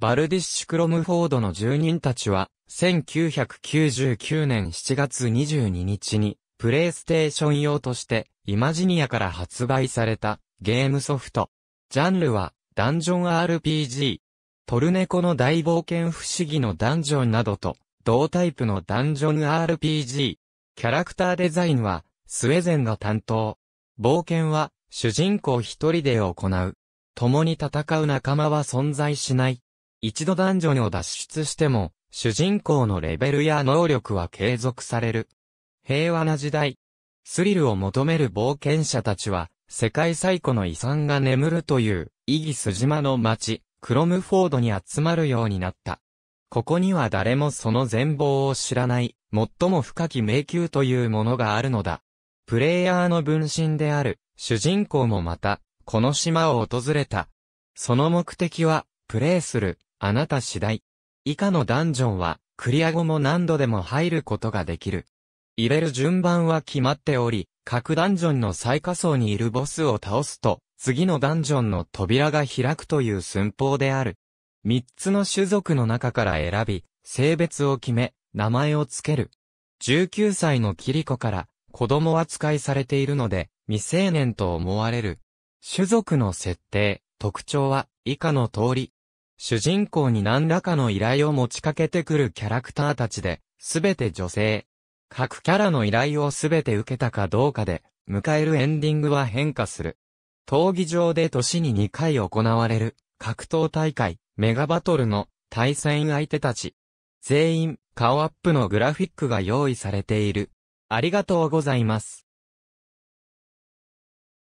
バルディッシュ・クロムフォードの住人たちは、1999年7月22日に、プレイステーション用として、イマジニアから発売された、ゲームソフト。ジャンルは、ダンジョン RPG。トルネコの大冒険不思議のダンジョンなどと、同タイプのダンジョン RPG。キャラクターデザインは、スウェーンが担当。冒険は、主人公一人で行う。共に戦う仲間は存在しない。一度ダンジョンを脱出しても、主人公のレベルや能力は継続される。平和な時代。スリルを求める冒険者たちは、世界最古の遺産が眠るという、イギス島の町、クロムフォードに集まるようになった。ここには誰もその全貌を知らない、最も深き迷宮というものがあるのだ。プレイヤーの分身である、主人公もまた、この島を訪れた。その目的は、プレイする、あなた次第。以下のダンジョンは、クリア後も何度でも入ることができる。入れる順番は決まっており、各ダンジョンの最下層にいるボスを倒すと、次のダンジョンの扉が開くという寸法である。三つの種族の中から選び、性別を決め、名前を付ける。19歳のキリコから、子供扱いされているので、未成年と思われる。種族の設定、特徴は、以下の通り、主人公に何らかの依頼を持ちかけてくるキャラクターたちで、すべて女性。各キャラの依頼をすべて受けたかどうかで、迎えるエンディングは変化する。闘技場で年に2回行われる、格闘大会、メガバトルの対戦相手たち。全員、顔アップのグラフィックが用意されている。ありがとうございます。